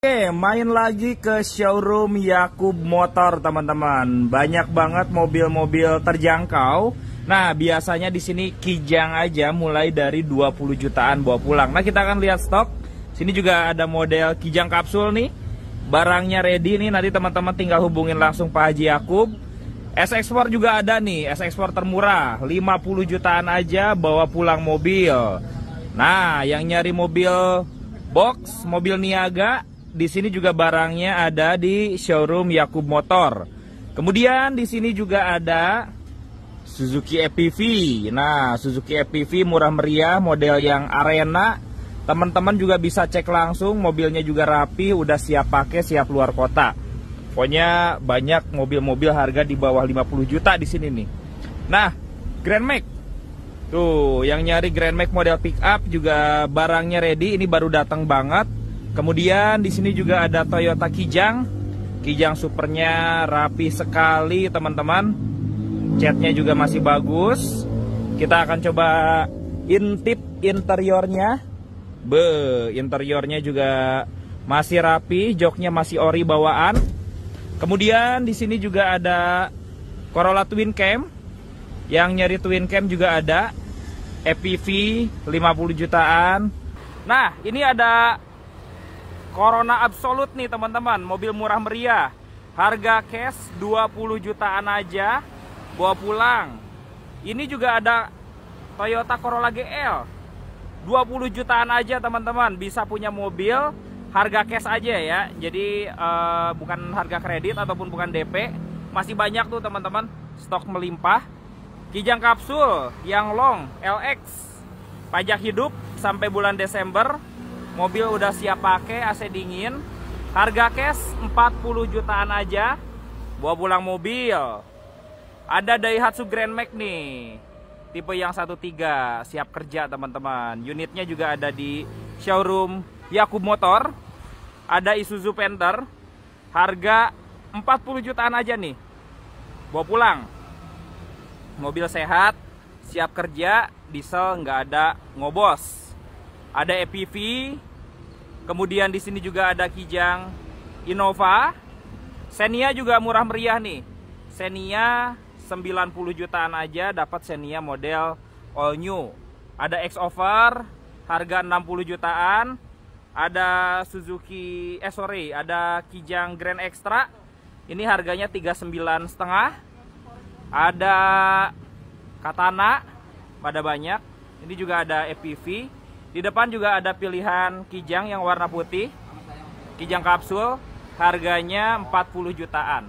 Oke, main lagi ke showroom Yakub Motor, teman-teman. Banyak banget mobil-mobil terjangkau. Nah, biasanya di sini kijang aja mulai dari 20 jutaan bawa pulang. Nah, kita akan lihat stok. Sini juga ada model kijang kapsul nih. Barangnya ready nih, nanti teman-teman tinggal hubungin langsung Pak Haji Yakub. Sx4 juga ada nih, Sx4 termurah, 50 jutaan aja bawa pulang mobil. Nah, yang nyari mobil box, mobil niaga, di sini juga barangnya ada di showroom Yakub Motor. Kemudian di sini juga ada Suzuki EPV. Nah, Suzuki EPV murah meriah model yang arena. Teman-teman juga bisa cek langsung, mobilnya juga rapi, udah siap pakai, siap luar kota. Pokoknya banyak mobil-mobil harga di bawah 50 juta di sini nih. Nah, Grand Max. Tuh, yang nyari Grand Max model pick up juga barangnya ready, ini baru datang banget Kemudian di sini juga ada Toyota Kijang. Kijang supernya rapi sekali, teman-teman. Catnya juga masih bagus. Kita akan coba intip interiornya. Be, interiornya juga masih rapi, joknya masih ori bawaan. Kemudian di sini juga ada Corolla Twin Cam. Yang nyari Twin Cam juga ada. EPV 50 jutaan. Nah, ini ada Corona absolut nih teman-teman, mobil murah meriah. Harga cash 20 jutaan aja, bawa pulang. Ini juga ada Toyota Corolla GL. 20 jutaan aja teman-teman, bisa punya mobil harga cash aja ya. Jadi uh, bukan harga kredit ataupun bukan DP. Masih banyak tuh teman-teman, stok melimpah. Kijang kapsul yang long LX. Pajak hidup sampai bulan Desember Mobil udah siap pakai, AC dingin. Harga cash 40 jutaan aja. Bawa pulang mobil. Ada Daihatsu Grand Max nih. Tipe yang 13 siap kerja teman-teman. Unitnya juga ada di showroom Yakub Motor. Ada Isuzu Panther. Harga 40 jutaan aja nih. Bawa pulang. Mobil sehat, siap kerja, diesel nggak ada ngobos ada EPV, kemudian di sini juga ada Kijang Innova. Xenia juga murah meriah nih. Xenia 90 jutaan aja dapat Xenia model all new. Ada X-Over harga 60 jutaan. Ada Suzuki eh sorry, ada Kijang Grand Extra. Ini harganya 39 setengah. Ada Katana pada banyak. Ini juga ada EPV di depan juga ada pilihan kijang yang warna putih, kijang kapsul, harganya 40 jutaan.